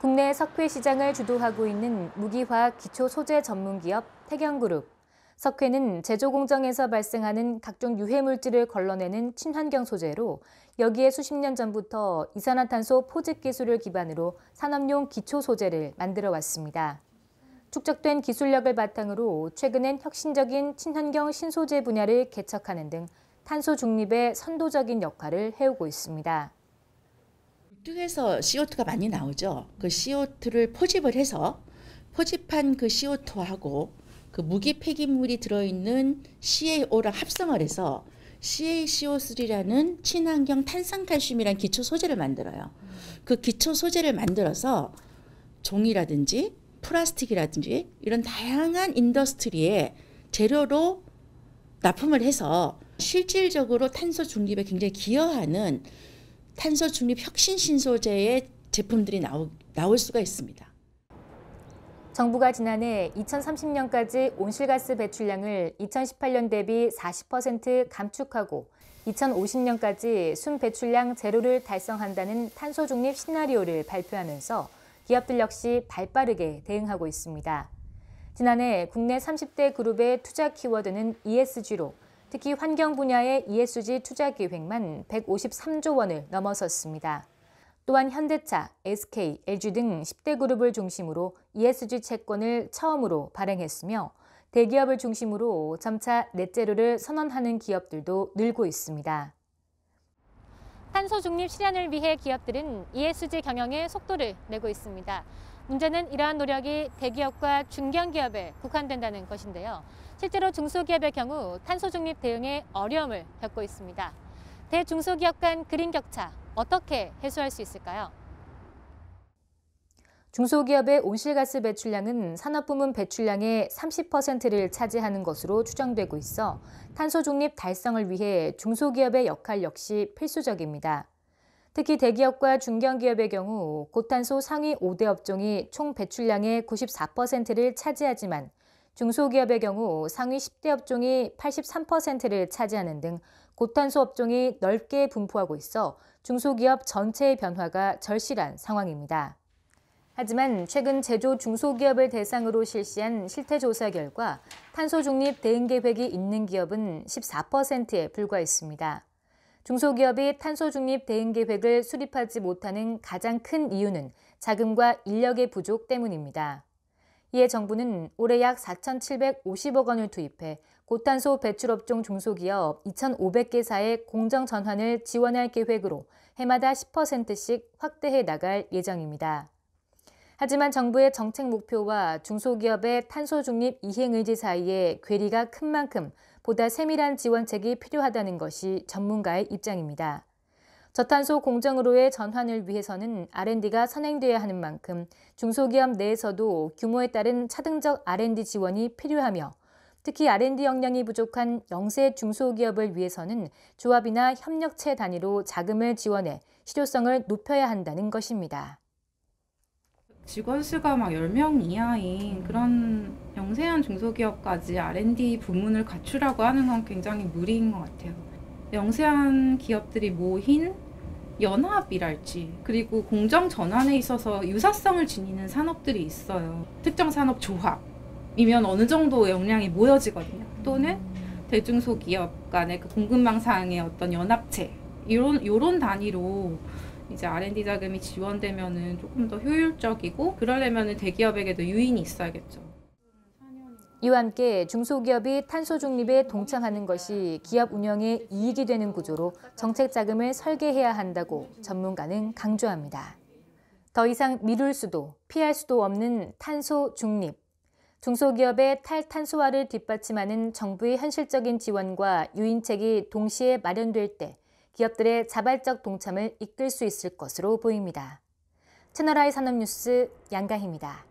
국내 석회 시장을 주도하고 있는 무기화학 기초 소재 전문 기업 태경그룹. 석회는 제조 공정에서 발생하는 각종 유해 물질을 걸러내는 친환경 소재로 여기에 수십 년 전부터 이산화탄소 포집 기술을 기반으로 산업용 기초 소재를 만들어 왔습니다. 축적된 기술력을 바탕으로 최근엔 혁신적인 친환경 신소재 분야를 개척하는 등 탄소 중립의 선도적인 역할을 해오고 있습니다. 굴뚝에서 CO2가 많이 나오죠. 그 CO2를 포집을 해서 포집한 그 CO2하고 그 무기 폐기물이 들어있는 CaO랑 합성을 해서 CaCO3라는 친환경 탄산칼슘이란 기초 소재를 만들어요. 그 기초 소재를 만들어서 종이라든지 플라스틱이라든지 이런 다양한 인더스트리에 재료로 납품을 해서 실질적으로 탄소 중립에 굉장히 기여하는 탄소 중립 혁신 신소재의 제품들이 나오, 나올 수가 있습니다. 정부가 지난해 2030년까지 온실가스 배출량을 2018년 대비 40% 감축하고 2050년까지 순 배출량 제로를 달성한다는 탄소 중립 시나리오를 발표하면서 기업들 역시 발빠르게 대응하고 있습니다. 지난해 국내 30대 그룹의 투자 키워드는 ESG로 특히 환경 분야의 ESG 투자 계획만 153조 원을 넘어섰습니다. 또한 현대차, SK, LG 등 10대 그룹을 중심으로 ESG 채권을 처음으로 발행했으며 대기업을 중심으로 점차 넷제로를 선언하는 기업들도 늘고 있습니다. 탄소 중립 실현을 위해 기업들은 ESG 경영에 속도를 내고 있습니다. 문제는 이러한 노력이 대기업과 중견기업에 국한된다는 것인데요. 실제로 중소기업의 경우 탄소 중립 대응에 어려움을 겪고 있습니다. 대중소기업 간 그린 격차 어떻게 해소할 수 있을까요? 중소기업의 온실가스 배출량은 산업부문 배출량의 30%를 차지하는 것으로 추정되고 있어 탄소 중립 달성을 위해 중소기업의 역할 역시 필수적입니다. 특히 대기업과 중견기업의 경우 고탄소 상위 5대 업종이 총 배출량의 94%를 차지하지만 중소기업의 경우 상위 10대 업종이 83%를 차지하는 등 고탄소 업종이 넓게 분포하고 있어 중소기업 전체의 변화가 절실한 상황입니다. 하지만 최근 제조 중소기업을 대상으로 실시한 실태조사 결과 탄소 중립 대응 계획이 있는 기업은 14%에 불과했습니다. 중소기업이 탄소 중립 대응 계획을 수립하지 못하는 가장 큰 이유는 자금과 인력의 부족 때문입니다. 이에 정부는 올해 약 4,750억 원을 투입해 고탄소 배출업종 중소기업 2,500개사의 공정 전환을 지원할 계획으로 해마다 10%씩 확대해 나갈 예정입니다. 하지만 정부의 정책 목표와 중소기업의 탄소 중립 이행 의지 사이에 괴리가 큰 만큼 보다 세밀한 지원책이 필요하다는 것이 전문가의 입장입니다. 저탄소 공정으로의 전환을 위해서는 R&D가 선행돼야 하는 만큼 중소기업 내에서도 규모에 따른 차등적 R&D 지원이 필요하며 특히 R&D 역량이 부족한 영세 중소기업을 위해서는 조합이나 협력체 단위로 자금을 지원해 실효성을 높여야 한다는 것입니다. 직원 수가 막 10명 이하인 음. 그런 영세한 중소기업까지 R&D 부문을 갖추라고 하는 건 굉장히 무리인 것 같아요. 영세한 기업들이 모인 연합이랄지 그리고 공정 전환에 있어서 유사성을 지니는 산업들이 있어요. 특정 산업 조합이면 어느 정도 역량이 모여지거든요. 또는 음. 대중소기업 간의 그 공급망상의 어떤 연합체 이런 이런 단위로 이제 R&D 자금이 지원되면은 조금 더 효율적이고 그러려면은 대기업에게도 유인이 있어야겠죠. 이와 함께 중소기업이 탄소 중립에 동참하는 것이 기업 운영에 이익이 되는 구조로 정책 자금을 설계해야 한다고 전문가는 강조합니다. 더 이상 미룰 수도 피할 수도 없는 탄소 중립. 중소기업의 탈탄소화를 뒷받침하는 정부의 현실적인 지원과 유인책이 동시에 마련될 때 기업들의 자발적 동참을 이끌 수 있을 것으로 보입니다. 채널I 산업뉴스 양가희입니다.